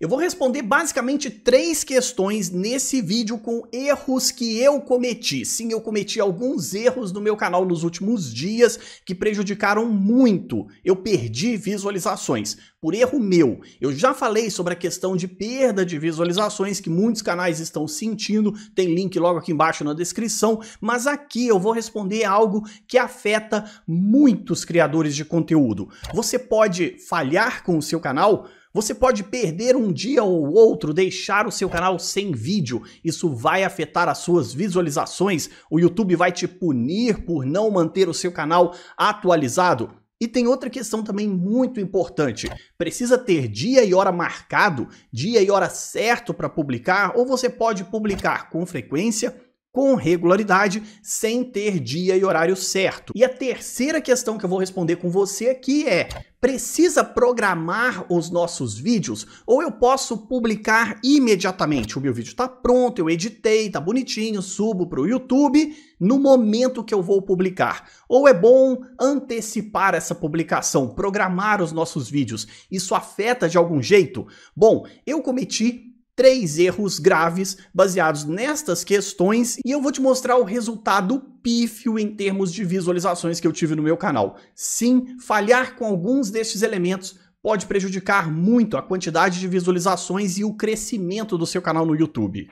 Eu vou responder basicamente três questões nesse vídeo com erros que eu cometi. Sim, eu cometi alguns erros no meu canal nos últimos dias que prejudicaram muito. Eu perdi visualizações por erro meu. Eu já falei sobre a questão de perda de visualizações que muitos canais estão sentindo, tem link logo aqui embaixo na descrição, mas aqui eu vou responder algo que afeta muitos criadores de conteúdo. Você pode falhar com o seu canal, você pode perder um dia ou outro, deixar o seu canal sem vídeo. Isso vai afetar as suas visualizações. O YouTube vai te punir por não manter o seu canal atualizado. E tem outra questão também muito importante. Precisa ter dia e hora marcado, dia e hora certo para publicar, ou você pode publicar com frequência com regularidade, sem ter dia e horário certo. E a terceira questão que eu vou responder com você aqui é: precisa programar os nossos vídeos ou eu posso publicar imediatamente? O meu vídeo está pronto, eu editei, tá bonitinho, subo para o YouTube no momento que eu vou publicar. Ou é bom antecipar essa publicação, programar os nossos vídeos? Isso afeta de algum jeito? Bom, eu cometi três erros graves baseados nestas questões e eu vou te mostrar o resultado pífio em termos de visualizações que eu tive no meu canal. Sim, falhar com alguns destes elementos pode prejudicar muito a quantidade de visualizações e o crescimento do seu canal no YouTube.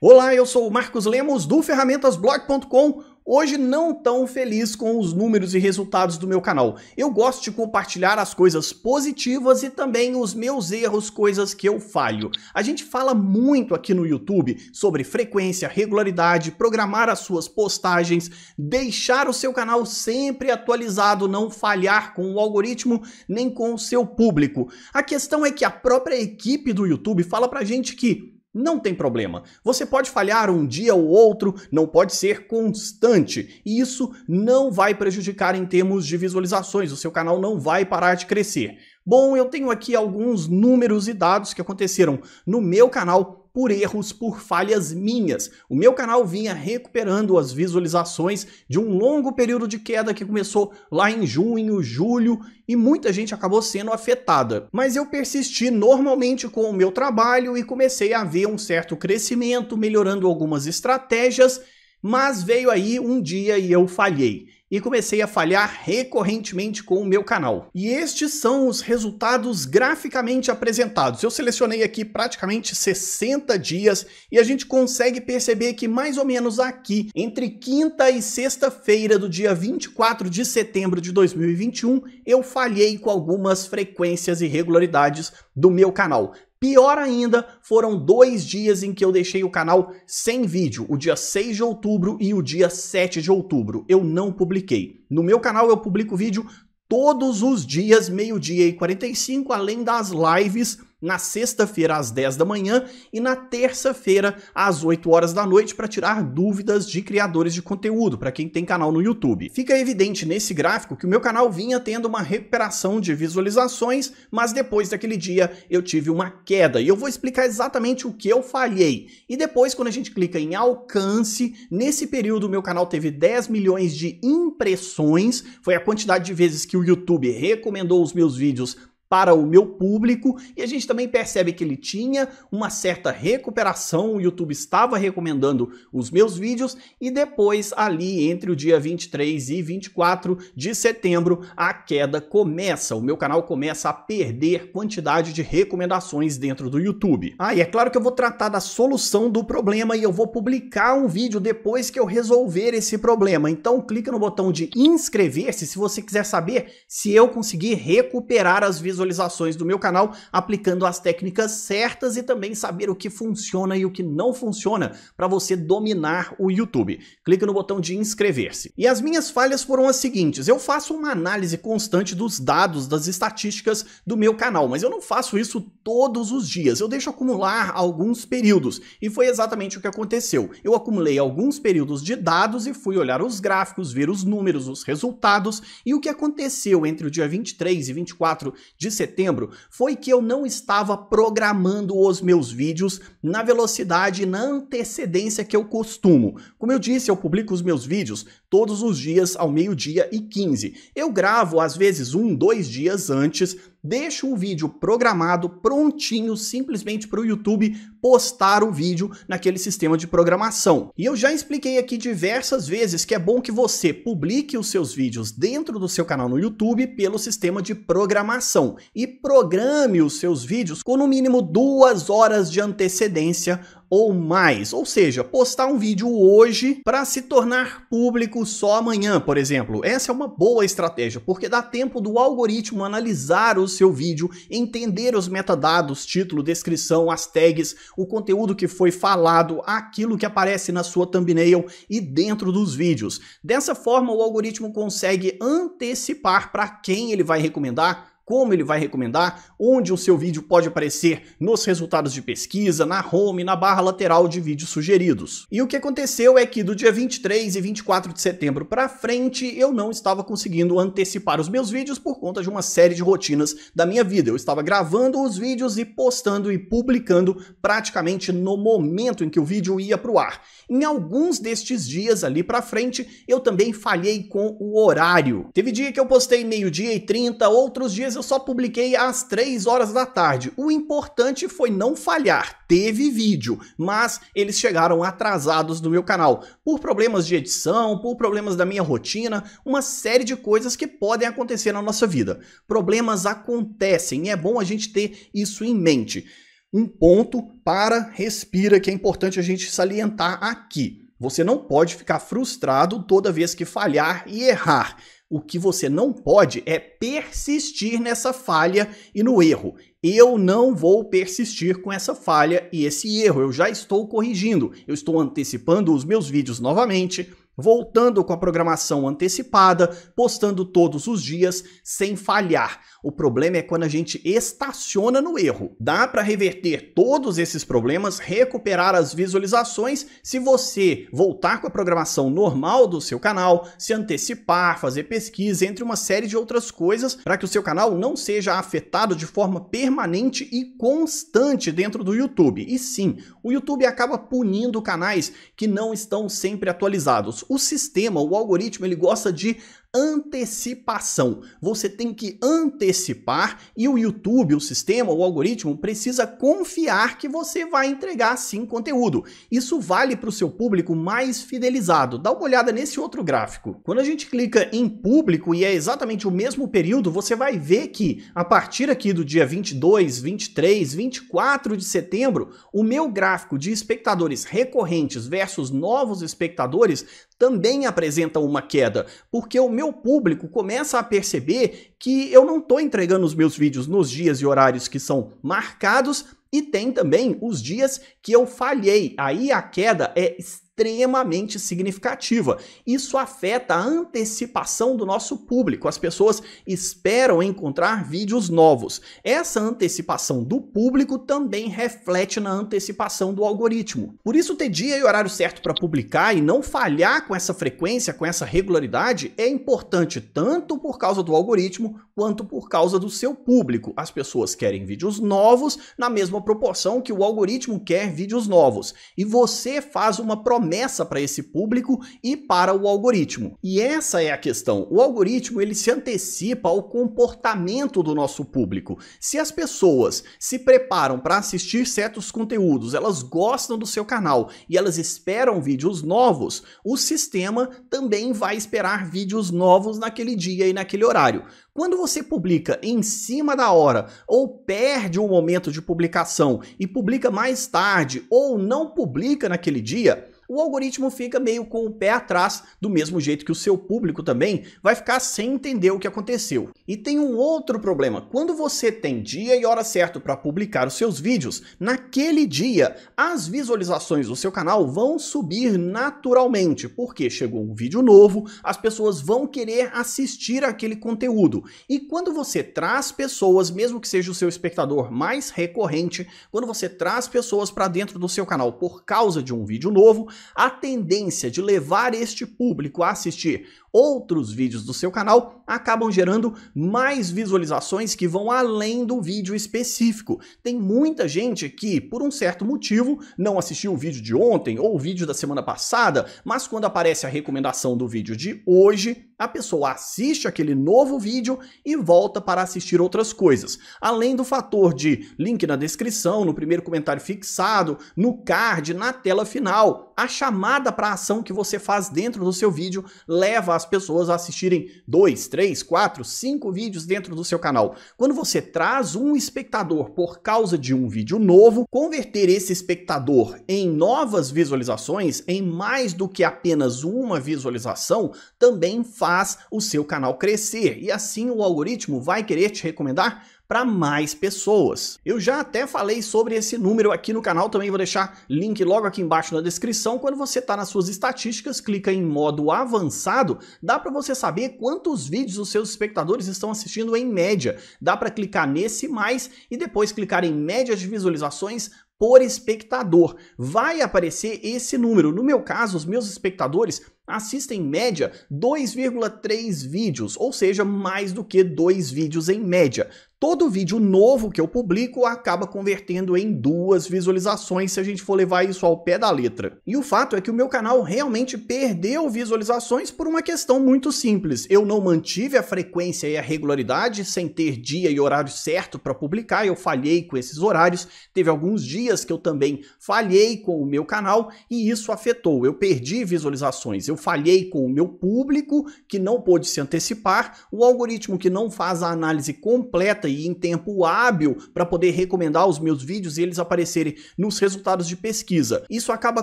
Olá, eu sou o Marcos Lemos do ferramentasblog.com hoje não tão feliz com os números e resultados do meu canal. Eu gosto de compartilhar as coisas positivas e também os meus erros, coisas que eu falho. A gente fala muito aqui no YouTube sobre frequência, regularidade, programar as suas postagens, deixar o seu canal sempre atualizado, não falhar com o algoritmo nem com o seu público. A questão é que a própria equipe do YouTube fala pra gente que não tem problema. Você pode falhar um dia ou outro, não pode ser constante. E isso não vai prejudicar em termos de visualizações, o seu canal não vai parar de crescer. Bom, eu tenho aqui alguns números e dados que aconteceram no meu canal por erros, por falhas minhas. O meu canal vinha recuperando as visualizações de um longo período de queda que começou lá em junho, julho e muita gente acabou sendo afetada. Mas eu persisti normalmente com o meu trabalho e comecei a ver um certo crescimento, melhorando algumas estratégias mas veio aí um dia e eu falhei. E comecei a falhar recorrentemente com o meu canal. E estes são os resultados graficamente apresentados. Eu selecionei aqui praticamente 60 dias e a gente consegue perceber que mais ou menos aqui, entre quinta e sexta-feira do dia 24 de setembro de 2021, eu falhei com algumas frequências e regularidades do meu canal. Pior ainda, foram dois dias em que eu deixei o canal sem vídeo, o dia 6 de outubro e o dia 7 de outubro. Eu não publiquei. No meu canal eu publico vídeo todos os dias, meio-dia e 45, além das lives na sexta-feira às 10 da manhã e na terça-feira às 8 horas da noite para tirar dúvidas de criadores de conteúdo, para quem tem canal no YouTube. Fica evidente nesse gráfico que o meu canal vinha tendo uma recuperação de visualizações, mas depois daquele dia eu tive uma queda e eu vou explicar exatamente o que eu falhei. E depois quando a gente clica em alcance, nesse período o meu canal teve 10 milhões de impressões, foi a quantidade de vezes que o YouTube recomendou os meus vídeos para o meu público. E a gente também percebe que ele tinha uma certa recuperação, o YouTube estava recomendando os meus vídeos e depois ali entre o dia 23 e 24 de setembro a queda começa, o meu canal começa a perder quantidade de recomendações dentro do YouTube. Ah, e é claro que eu vou tratar da solução do problema e eu vou publicar um vídeo depois que eu resolver esse problema. Então clica no botão de inscrever-se se você quiser saber se eu conseguir recuperar as visualizações visualizações do meu canal, aplicando as técnicas certas e também saber o que funciona e o que não funciona para você dominar o YouTube. Clica no botão de inscrever-se. E as minhas falhas foram as seguintes: eu faço uma análise constante dos dados, das estatísticas do meu canal, mas eu não faço isso todos os dias. Eu deixo acumular alguns períodos e foi exatamente o que aconteceu. Eu acumulei alguns períodos de dados e fui olhar os gráficos, ver os números, os resultados e o que aconteceu entre o dia 23 e 24 de de setembro foi que eu não estava programando os meus vídeos na velocidade e na antecedência que eu costumo. Como eu disse, eu publico os meus vídeos todos os dias ao meio-dia e 15. Eu gravo às vezes um, dois dias antes deixa um vídeo programado, prontinho, simplesmente para o YouTube postar o vídeo naquele sistema de programação. E eu já expliquei aqui diversas vezes que é bom que você publique os seus vídeos dentro do seu canal no YouTube pelo sistema de programação e programe os seus vídeos com no mínimo duas horas de antecedência ou mais. Ou seja, postar um vídeo hoje para se tornar público só amanhã, por exemplo. Essa é uma boa estratégia, porque dá tempo do algoritmo analisar o seu vídeo, entender os metadados, título, descrição, as tags, o conteúdo que foi falado, aquilo que aparece na sua thumbnail e dentro dos vídeos. Dessa forma, o algoritmo consegue antecipar para quem ele vai recomendar como ele vai recomendar, onde o seu vídeo pode aparecer nos resultados de pesquisa, na home, na barra lateral de vídeos sugeridos. E o que aconteceu é que do dia 23 e 24 de setembro para frente, eu não estava conseguindo antecipar os meus vídeos por conta de uma série de rotinas da minha vida. Eu estava gravando os vídeos e postando e publicando praticamente no momento em que o vídeo ia para o ar. Em alguns destes dias ali para frente, eu também falhei com o horário. Teve dia que eu postei meio-dia e 30, outros dias mas eu só publiquei às 3 horas da tarde. O importante foi não falhar. Teve vídeo, mas eles chegaram atrasados no meu canal por problemas de edição, por problemas da minha rotina, uma série de coisas que podem acontecer na nossa vida. Problemas acontecem e é bom a gente ter isso em mente. Um ponto para respira que é importante a gente salientar aqui. Você não pode ficar frustrado toda vez que falhar e errar. O que você não pode é persistir nessa falha e no erro. Eu não vou persistir com essa falha e esse erro. Eu já estou corrigindo. Eu estou antecipando os meus vídeos novamente voltando com a programação antecipada, postando todos os dias sem falhar. O problema é quando a gente estaciona no erro. Dá para reverter todos esses problemas, recuperar as visualizações se você voltar com a programação normal do seu canal, se antecipar, fazer pesquisa, entre uma série de outras coisas, para que o seu canal não seja afetado de forma permanente e constante dentro do YouTube. E sim, o YouTube acaba punindo canais que não estão sempre atualizados o sistema, o algoritmo, ele gosta de antecipação. Você tem que antecipar e o YouTube, o sistema, o algoritmo precisa confiar que você vai entregar sim conteúdo. Isso vale para o seu público mais fidelizado. Dá uma olhada nesse outro gráfico. Quando a gente clica em público e é exatamente o mesmo período, você vai ver que a partir aqui do dia 22, 23, 24 de setembro, o meu gráfico de espectadores recorrentes versus novos espectadores também apresenta uma queda, porque o meu meu público começa a perceber que eu não estou entregando os meus vídeos nos dias e horários que são marcados e tem também os dias que eu falhei. Aí a queda é extremamente significativa. Isso afeta a antecipação do nosso público. As pessoas esperam encontrar vídeos novos. Essa antecipação do público também reflete na antecipação do algoritmo. Por isso, ter dia e horário certo para publicar e não falhar com essa frequência, com essa regularidade, é importante tanto por causa do algoritmo quanto por causa do seu público. As pessoas querem vídeos novos na mesma proporção que o algoritmo quer vídeos novos. E você faz uma promessa para esse público e para o algoritmo. E essa é a questão. O algoritmo ele se antecipa ao comportamento do nosso público. Se as pessoas se preparam para assistir certos conteúdos, elas gostam do seu canal e elas esperam vídeos novos, o sistema também vai esperar vídeos novos naquele dia e naquele horário. Quando você publica em cima da hora ou perde o momento de publicação e publica mais tarde ou não publica naquele dia, o algoritmo fica meio com o pé atrás, do mesmo jeito que o seu público também vai ficar sem entender o que aconteceu. E tem um outro problema, quando você tem dia e hora certo para publicar os seus vídeos, naquele dia as visualizações do seu canal vão subir naturalmente, porque chegou um vídeo novo, as pessoas vão querer assistir aquele conteúdo. E quando você traz pessoas, mesmo que seja o seu espectador mais recorrente, quando você traz pessoas para dentro do seu canal por causa de um vídeo novo, a tendência de levar este público a assistir outros vídeos do seu canal acabam gerando mais visualizações que vão além do vídeo específico. Tem muita gente que, por um certo motivo, não assistiu o vídeo de ontem ou o vídeo da semana passada, mas quando aparece a recomendação do vídeo de hoje, a pessoa assiste aquele novo vídeo e volta para assistir outras coisas. Além do fator de link na descrição, no primeiro comentário fixado, no card, na tela final a chamada para ação que você faz dentro do seu vídeo leva as pessoas a assistirem dois, três, quatro, cinco vídeos dentro do seu canal. Quando você traz um espectador por causa de um vídeo novo, converter esse espectador em novas visualizações, em mais do que apenas uma visualização, também faz o seu canal crescer e assim o algoritmo vai querer te recomendar para mais pessoas. Eu já até falei sobre esse número aqui no canal, também vou deixar link logo aqui embaixo na descrição. Quando você está nas suas estatísticas, clica em modo avançado, dá para você saber quantos vídeos os seus espectadores estão assistindo em média. Dá para clicar nesse mais e depois clicar em médias de visualizações por espectador. Vai aparecer esse número. No meu caso, os meus espectadores assista em média 2,3 vídeos, ou seja, mais do que dois vídeos em média. Todo vídeo novo que eu publico acaba convertendo em duas visualizações se a gente for levar isso ao pé da letra. E o fato é que o meu canal realmente perdeu visualizações por uma questão muito simples. Eu não mantive a frequência e a regularidade sem ter dia e horário certo para publicar, eu falhei com esses horários. Teve alguns dias que eu também falhei com o meu canal e isso afetou. Eu perdi visualizações. Eu eu falhei com o meu público que não pôde se antecipar, o algoritmo que não faz a análise completa e em tempo hábil para poder recomendar os meus vídeos e eles aparecerem nos resultados de pesquisa. Isso acaba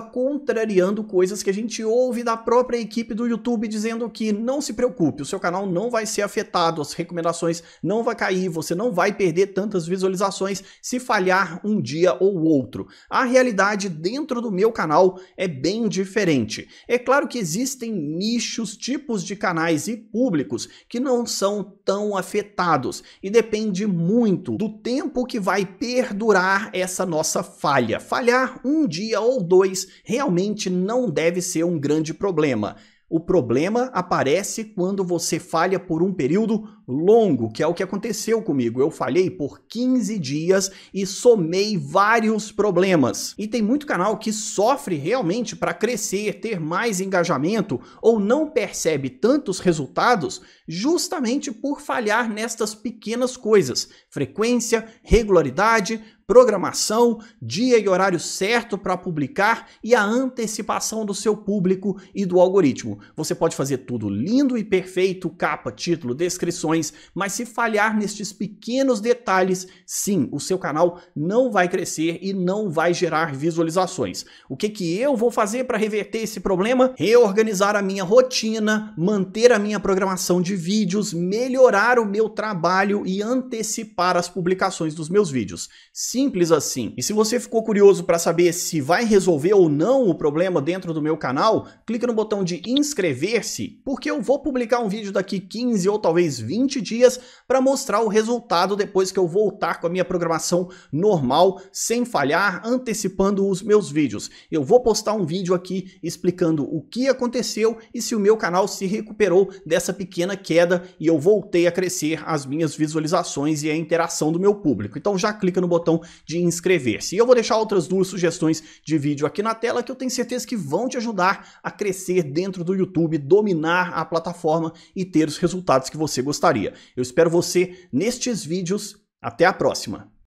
contrariando coisas que a gente ouve da própria equipe do YouTube dizendo que não se preocupe, o seu canal não vai ser afetado, as recomendações não vai cair, você não vai perder tantas visualizações se falhar um dia ou outro. A realidade dentro do meu canal é bem diferente. É claro que existe existem nichos, tipos de canais e públicos que não são tão afetados e depende muito do tempo que vai perdurar essa nossa falha. Falhar um dia ou dois realmente não deve ser um grande problema. O problema aparece quando você falha por um período longo, que é o que aconteceu comigo. Eu falhei por 15 dias e somei vários problemas. E tem muito canal que sofre realmente para crescer, ter mais engajamento ou não percebe tantos resultados justamente por falhar nestas pequenas coisas: frequência, regularidade, programação, dia e horário certo para publicar e a antecipação do seu público e do algoritmo. Você pode fazer tudo lindo e perfeito, capa, título, descrições mas se falhar nestes pequenos detalhes, sim, o seu canal não vai crescer e não vai gerar visualizações. O que, que eu vou fazer para reverter esse problema? Reorganizar a minha rotina, manter a minha programação de vídeos, melhorar o meu trabalho e antecipar as publicações dos meus vídeos. Simples assim. E se você ficou curioso para saber se vai resolver ou não o problema dentro do meu canal, clica no botão de inscrever-se, porque eu vou publicar um vídeo daqui 15 ou talvez 20 20 dias para mostrar o resultado depois que eu voltar com a minha programação normal, sem falhar, antecipando os meus vídeos. Eu vou postar um vídeo aqui explicando o que aconteceu e se o meu canal se recuperou dessa pequena queda e eu voltei a crescer as minhas visualizações e a interação do meu público. Então já clica no botão de inscrever-se. E eu vou deixar outras duas sugestões de vídeo aqui na tela que eu tenho certeza que vão te ajudar a crescer dentro do YouTube, dominar a plataforma e ter os resultados que você gostaria faria. Eu espero você nestes vídeos. Até a próxima!